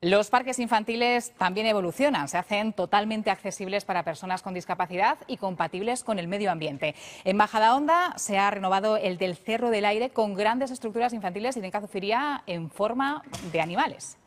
Los parques infantiles también evolucionan, se hacen totalmente accesibles para personas con discapacidad y compatibles con el medio ambiente. En honda se ha renovado el del Cerro del Aire con grandes estructuras infantiles y de encazufiría en forma de animales.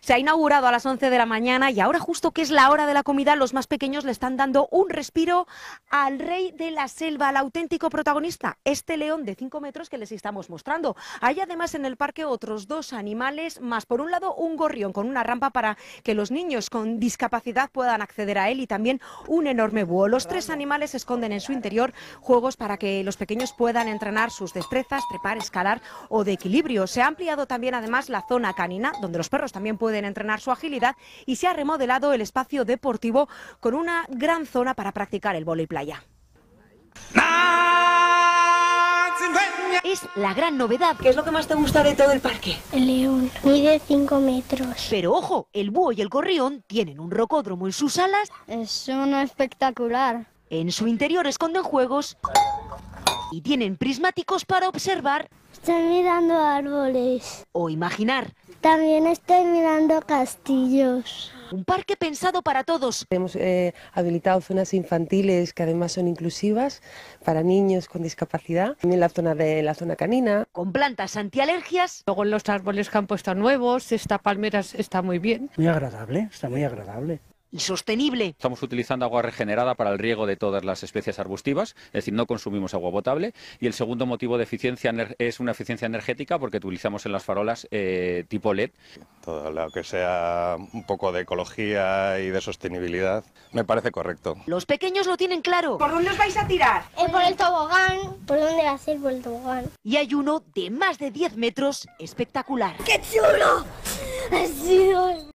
Se ha inaugurado a las 11 de la mañana y ahora justo que es la hora de la comida, los más pequeños le están dando un respiro al rey de la selva, al auténtico protagonista, este león de 5 metros que les estamos mostrando. Hay además en el parque otros dos animales más. Por un lado, un gorrión con una rampa para que los niños con discapacidad puedan acceder a él y también un enorme búho. Los tres animales esconden en su interior juegos para que los pequeños puedan entrenar sus destrezas, trepar, escalar o de equilibrio. Se ha ampliado también además la zona canina, donde los perros también pueden entrenar su agilidad y se ha remodelado el espacio deportivo con una gran zona para practicar el vóley playa. Es la gran novedad. ¿Qué es lo que más te gusta de todo el parque? El león. Mide 5 metros. Pero ojo, el búho y el gorrión... tienen un rocódromo en sus alas. Es uno espectacular. En su interior esconden juegos y tienen prismáticos para observar. Están mirando árboles. O imaginar. También estoy mirando castillos. Un parque pensado para todos. Hemos eh, habilitado zonas infantiles que además son inclusivas para niños con discapacidad. También la zona de la zona canina. Con plantas antialergias. Luego los árboles que han puesto nuevos, esta palmera está muy bien. Muy agradable, está muy agradable y sostenible. Estamos utilizando agua regenerada para el riego de todas las especies arbustivas, es decir, no consumimos agua potable. Y el segundo motivo de eficiencia es una eficiencia energética porque utilizamos en las farolas eh, tipo LED. Todo lo que sea un poco de ecología y de sostenibilidad me parece correcto. Los pequeños lo tienen claro. ¿Por dónde os vais a tirar? Eh, por el tobogán. ¿Por dónde va a ser? Por el tobogán. Y hay uno de más de 10 metros espectacular. ¡Qué chulo! Ha sido...